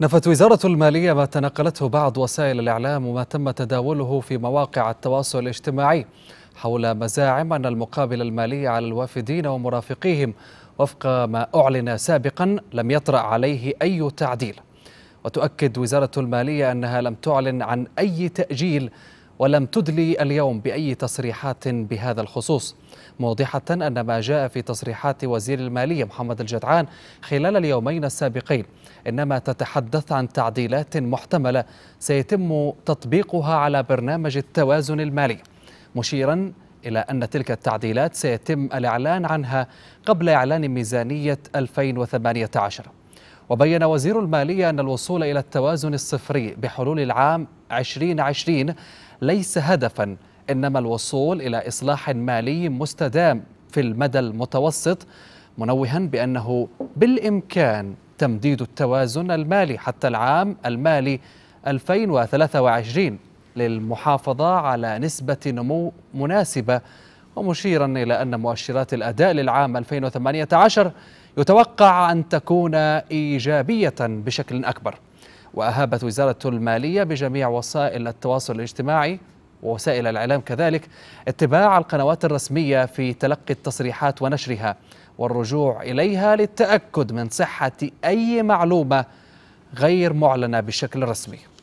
نفت وزارة المالية ما تنقلته بعض وسائل الإعلام وما تم تداوله في مواقع التواصل الاجتماعي حول مزاعم أن المقابل المالي على الوافدين ومرافقيهم وفق ما أعلن سابقا لم يطرأ عليه أي تعديل وتؤكد وزارة المالية أنها لم تعلن عن أي تأجيل ولم تدلي اليوم بأي تصريحات بهذا الخصوص موضحة أن ما جاء في تصريحات وزير المالية محمد الجدعان خلال اليومين السابقين إنما تتحدث عن تعديلات محتملة سيتم تطبيقها على برنامج التوازن المالي مشيرا إلى أن تلك التعديلات سيتم الإعلان عنها قبل إعلان ميزانية 2018 وبين وزير المالية أن الوصول إلى التوازن الصفري بحلول العام 2020 ليس هدفا إنما الوصول إلى إصلاح مالي مستدام في المدى المتوسط منوها بأنه بالإمكان تمديد التوازن المالي حتى العام المالي 2023 للمحافظة على نسبة نمو مناسبة ومشيرا إلى أن مؤشرات الأداء للعام 2018 يتوقع أن تكون إيجابية بشكل أكبر وأهابت وزارة المالية بجميع وسائل التواصل الاجتماعي ووسائل الإعلام كذلك اتباع القنوات الرسمية في تلقي التصريحات ونشرها والرجوع إليها للتأكد من صحة أي معلومة غير معلنة بشكل رسمي